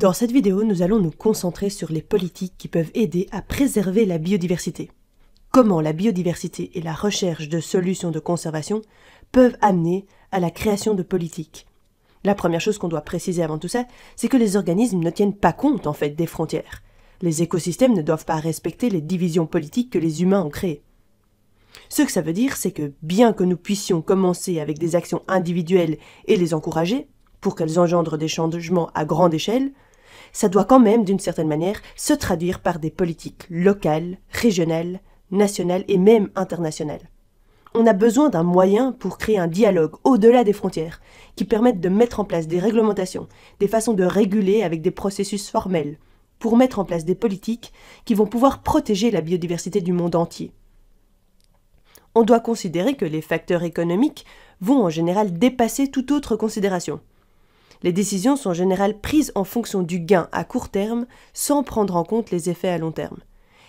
Dans cette vidéo, nous allons nous concentrer sur les politiques qui peuvent aider à préserver la biodiversité. Comment la biodiversité et la recherche de solutions de conservation peuvent amener à la création de politiques. La première chose qu'on doit préciser avant tout ça, c'est que les organismes ne tiennent pas compte en fait des frontières. Les écosystèmes ne doivent pas respecter les divisions politiques que les humains ont créées. Ce que ça veut dire, c'est que bien que nous puissions commencer avec des actions individuelles et les encourager, pour qu'elles engendrent des changements à grande échelle, ça doit quand même, d'une certaine manière, se traduire par des politiques locales, régionales, nationales et même internationales. On a besoin d'un moyen pour créer un dialogue au-delà des frontières, qui permette de mettre en place des réglementations, des façons de réguler avec des processus formels, pour mettre en place des politiques qui vont pouvoir protéger la biodiversité du monde entier. On doit considérer que les facteurs économiques vont en général dépasser toute autre considération. Les décisions sont en général prises en fonction du gain à court terme sans prendre en compte les effets à long terme.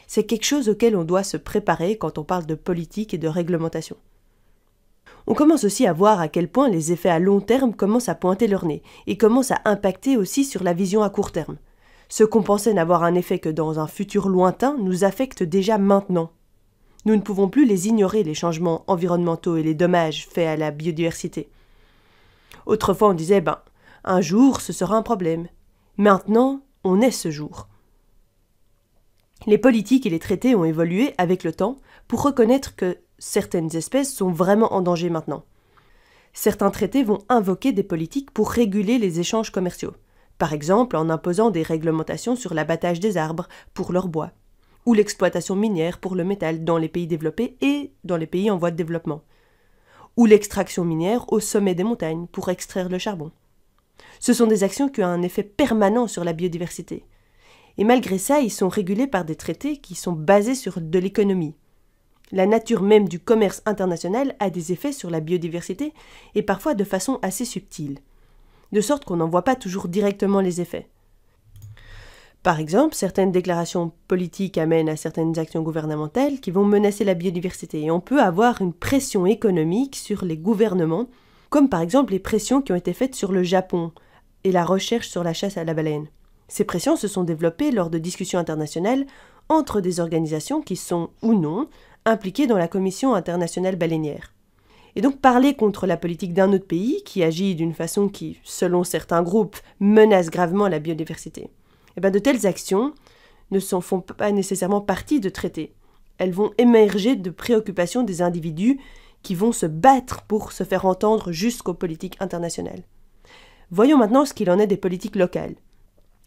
C'est quelque chose auquel on doit se préparer quand on parle de politique et de réglementation. On commence aussi à voir à quel point les effets à long terme commencent à pointer leur nez et commencent à impacter aussi sur la vision à court terme. Ce qu'on pensait n'avoir un effet que dans un futur lointain nous affecte déjà maintenant. Nous ne pouvons plus les ignorer, les changements environnementaux et les dommages faits à la biodiversité. Autrefois, on disait, ben, un jour, ce sera un problème. Maintenant, on est ce jour. Les politiques et les traités ont évolué avec le temps pour reconnaître que certaines espèces sont vraiment en danger maintenant. Certains traités vont invoquer des politiques pour réguler les échanges commerciaux, par exemple en imposant des réglementations sur l'abattage des arbres pour leur bois, ou l'exploitation minière pour le métal dans les pays développés et dans les pays en voie de développement, ou l'extraction minière au sommet des montagnes pour extraire le charbon. Ce sont des actions qui ont un effet permanent sur la biodiversité. Et malgré ça, ils sont régulés par des traités qui sont basés sur de l'économie. La nature même du commerce international a des effets sur la biodiversité et parfois de façon assez subtile, de sorte qu'on n'en voit pas toujours directement les effets. Par exemple, certaines déclarations politiques amènent à certaines actions gouvernementales qui vont menacer la biodiversité et on peut avoir une pression économique sur les gouvernements, comme par exemple les pressions qui ont été faites sur le Japon et la recherche sur la chasse à la baleine. Ces pressions se sont développées lors de discussions internationales entre des organisations qui sont ou non impliquées dans la Commission internationale baleinière. Et donc parler contre la politique d'un autre pays qui agit d'une façon qui, selon certains groupes, menace gravement la biodiversité. Et eh ben, de telles actions ne s'en font pas nécessairement partie de traités. Elles vont émerger de préoccupations des individus qui vont se battre pour se faire entendre jusqu'aux politiques internationales. Voyons maintenant ce qu'il en est des politiques locales.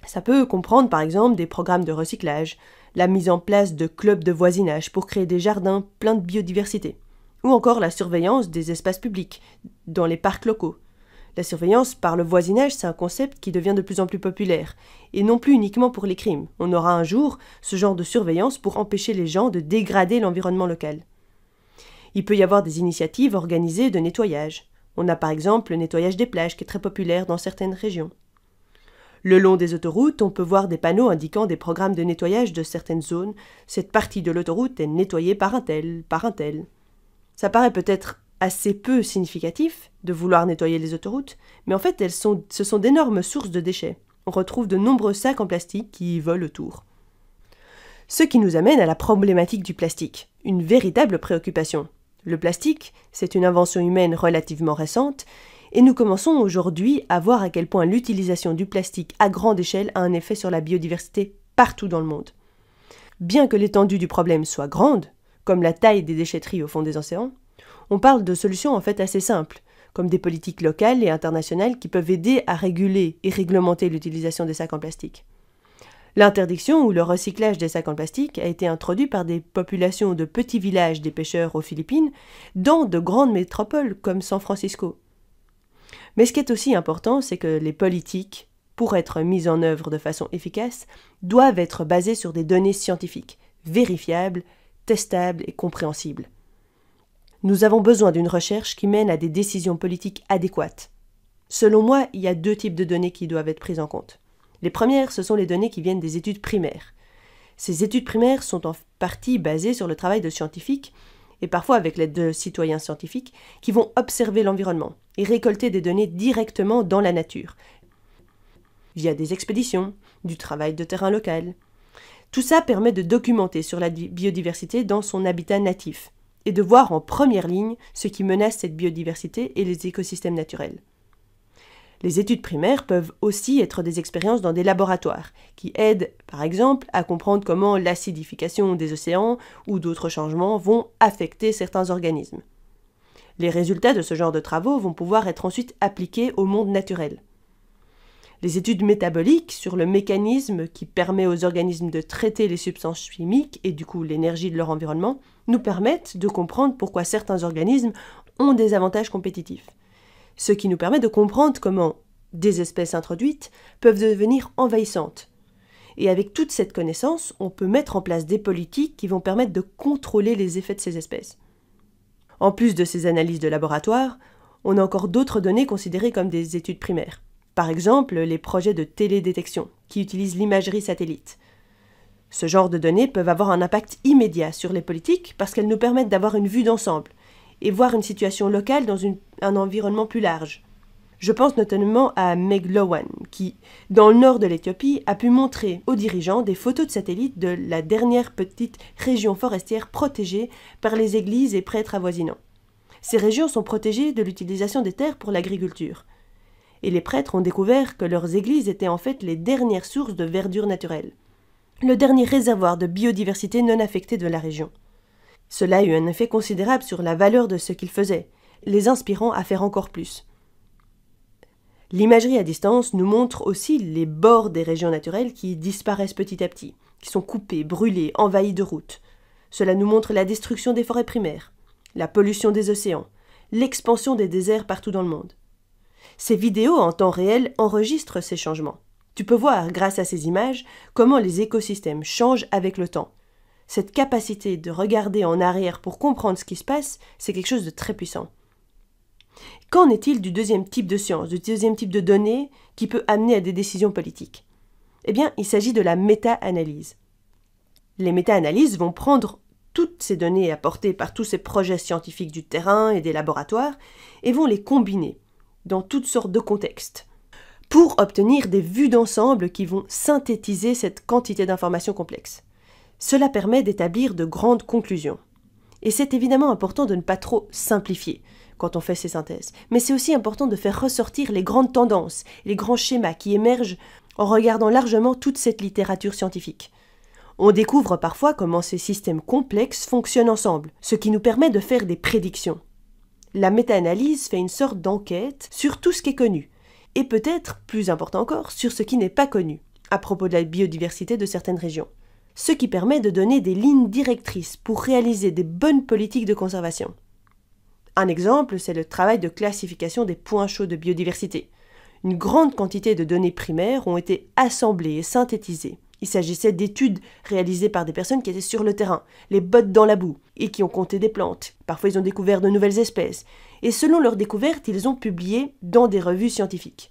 Ça peut comprendre par exemple des programmes de recyclage, la mise en place de clubs de voisinage pour créer des jardins pleins de biodiversité, ou encore la surveillance des espaces publics dans les parcs locaux. La surveillance par le voisinage, c'est un concept qui devient de plus en plus populaire, et non plus uniquement pour les crimes. On aura un jour ce genre de surveillance pour empêcher les gens de dégrader l'environnement local. Il peut y avoir des initiatives organisées de nettoyage. On a par exemple le nettoyage des plages qui est très populaire dans certaines régions. Le long des autoroutes, on peut voir des panneaux indiquant des programmes de nettoyage de certaines zones. Cette partie de l'autoroute est nettoyée par un tel, par un tel. Ça paraît peut-être assez peu significatif de vouloir nettoyer les autoroutes, mais en fait, elles sont, ce sont d'énormes sources de déchets. On retrouve de nombreux sacs en plastique qui y volent autour. Ce qui nous amène à la problématique du plastique, une véritable préoccupation. Le plastique, c'est une invention humaine relativement récente, et nous commençons aujourd'hui à voir à quel point l'utilisation du plastique à grande échelle a un effet sur la biodiversité partout dans le monde. Bien que l'étendue du problème soit grande, comme la taille des déchetteries au fond des océans, on parle de solutions en fait assez simples, comme des politiques locales et internationales qui peuvent aider à réguler et réglementer l'utilisation des sacs en plastique. L'interdiction ou le recyclage des sacs en plastique a été introduit par des populations de petits villages des pêcheurs aux Philippines dans de grandes métropoles comme San Francisco. Mais ce qui est aussi important, c'est que les politiques, pour être mises en œuvre de façon efficace, doivent être basées sur des données scientifiques, vérifiables, testables et compréhensibles. Nous avons besoin d'une recherche qui mène à des décisions politiques adéquates. Selon moi, il y a deux types de données qui doivent être prises en compte. Les premières, ce sont les données qui viennent des études primaires. Ces études primaires sont en partie basées sur le travail de scientifiques, et parfois avec l'aide de citoyens scientifiques, qui vont observer l'environnement et récolter des données directement dans la nature, via des expéditions, du travail de terrain local. Tout ça permet de documenter sur la biodiversité dans son habitat natif, et de voir en première ligne ce qui menace cette biodiversité et les écosystèmes naturels. Les études primaires peuvent aussi être des expériences dans des laboratoires, qui aident par exemple à comprendre comment l'acidification des océans ou d'autres changements vont affecter certains organismes. Les résultats de ce genre de travaux vont pouvoir être ensuite appliqués au monde naturel. Les études métaboliques sur le mécanisme qui permet aux organismes de traiter les substances chimiques et du coup l'énergie de leur environnement nous permettent de comprendre pourquoi certains organismes ont des avantages compétitifs ce qui nous permet de comprendre comment des espèces introduites peuvent devenir envahissantes. Et avec toute cette connaissance, on peut mettre en place des politiques qui vont permettre de contrôler les effets de ces espèces. En plus de ces analyses de laboratoire, on a encore d'autres données considérées comme des études primaires. Par exemple, les projets de télédétection, qui utilisent l'imagerie satellite. Ce genre de données peuvent avoir un impact immédiat sur les politiques parce qu'elles nous permettent d'avoir une vue d'ensemble et voir une situation locale dans un environnement plus large. Je pense notamment à Meglowan, qui, dans le nord de l'Éthiopie, a pu montrer aux dirigeants des photos de satellites de la dernière petite région forestière protégée par les églises et prêtres avoisinants. Ces régions sont protégées de l'utilisation des terres pour l'agriculture. Et les prêtres ont découvert que leurs églises étaient en fait les dernières sources de verdure naturelle. Le dernier réservoir de biodiversité non affectée de la région. Cela a eu un effet considérable sur la valeur de ce qu'ils faisaient, les inspirant à faire encore plus. L'imagerie à distance nous montre aussi les bords des régions naturelles qui disparaissent petit à petit, qui sont coupées, brûlées, envahies de routes. Cela nous montre la destruction des forêts primaires, la pollution des océans, l'expansion des déserts partout dans le monde. Ces vidéos en temps réel enregistrent ces changements. Tu peux voir, grâce à ces images, comment les écosystèmes changent avec le temps, cette capacité de regarder en arrière pour comprendre ce qui se passe, c'est quelque chose de très puissant. Qu'en est-il du deuxième type de science, du deuxième type de données qui peut amener à des décisions politiques Eh bien, il s'agit de la méta-analyse. Les méta-analyses vont prendre toutes ces données apportées par tous ces projets scientifiques du terrain et des laboratoires et vont les combiner dans toutes sortes de contextes pour obtenir des vues d'ensemble qui vont synthétiser cette quantité d'informations complexes. Cela permet d'établir de grandes conclusions. Et c'est évidemment important de ne pas trop simplifier quand on fait ces synthèses, mais c'est aussi important de faire ressortir les grandes tendances, les grands schémas qui émergent en regardant largement toute cette littérature scientifique. On découvre parfois comment ces systèmes complexes fonctionnent ensemble, ce qui nous permet de faire des prédictions. La méta-analyse fait une sorte d'enquête sur tout ce qui est connu, et peut-être, plus important encore, sur ce qui n'est pas connu, à propos de la biodiversité de certaines régions ce qui permet de donner des lignes directrices pour réaliser des bonnes politiques de conservation. Un exemple, c'est le travail de classification des points chauds de biodiversité. Une grande quantité de données primaires ont été assemblées et synthétisées. Il s'agissait d'études réalisées par des personnes qui étaient sur le terrain, les bottes dans la boue, et qui ont compté des plantes. Parfois, ils ont découvert de nouvelles espèces. Et selon leurs découvertes, ils ont publié dans des revues scientifiques.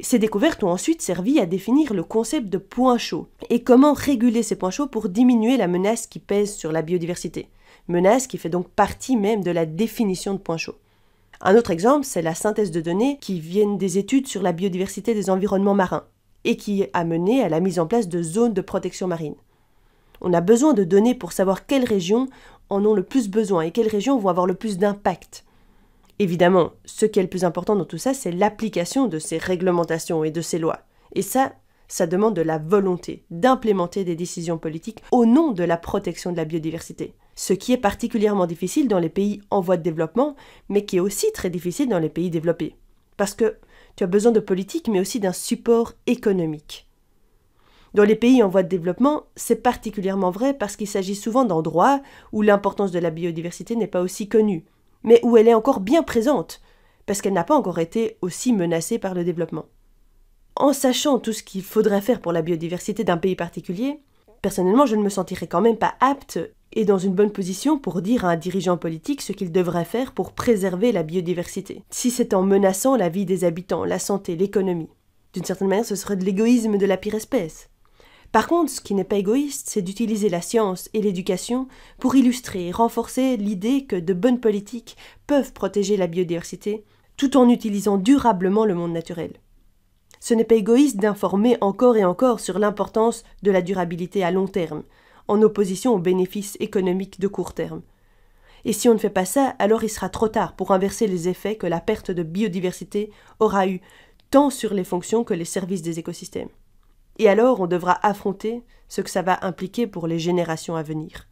Ces découvertes ont ensuite servi à définir le concept de points chaud et comment réguler ces points chauds pour diminuer la menace qui pèse sur la biodiversité, menace qui fait donc partie même de la définition de points chaud. Un autre exemple, c'est la synthèse de données qui viennent des études sur la biodiversité des environnements marins et qui a mené à la mise en place de zones de protection marine. On a besoin de données pour savoir quelles régions en ont le plus besoin et quelles régions vont avoir le plus d'impact. Évidemment, ce qui est le plus important dans tout ça, c'est l'application de ces réglementations et de ces lois. Et ça, ça demande de la volonté d'implémenter des décisions politiques au nom de la protection de la biodiversité. Ce qui est particulièrement difficile dans les pays en voie de développement, mais qui est aussi très difficile dans les pays développés. Parce que tu as besoin de politique, mais aussi d'un support économique. Dans les pays en voie de développement, c'est particulièrement vrai parce qu'il s'agit souvent d'endroits où l'importance de la biodiversité n'est pas aussi connue, mais où elle est encore bien présente, parce qu'elle n'a pas encore été aussi menacée par le développement. En sachant tout ce qu'il faudrait faire pour la biodiversité d'un pays particulier, personnellement je ne me sentirais quand même pas apte et dans une bonne position pour dire à un dirigeant politique ce qu'il devrait faire pour préserver la biodiversité, si c'est en menaçant la vie des habitants, la santé, l'économie. D'une certaine manière, ce serait de l'égoïsme de la pire espèce. Par contre, ce qui n'est pas égoïste, c'est d'utiliser la science et l'éducation pour illustrer et renforcer l'idée que de bonnes politiques peuvent protéger la biodiversité, tout en utilisant durablement le monde naturel. Ce n'est pas égoïste d'informer encore et encore sur l'importance de la durabilité à long terme, en opposition aux bénéfices économiques de court terme. Et si on ne fait pas ça, alors il sera trop tard pour inverser les effets que la perte de biodiversité aura eu, tant sur les fonctions que les services des écosystèmes. Et alors on devra affronter ce que ça va impliquer pour les générations à venir.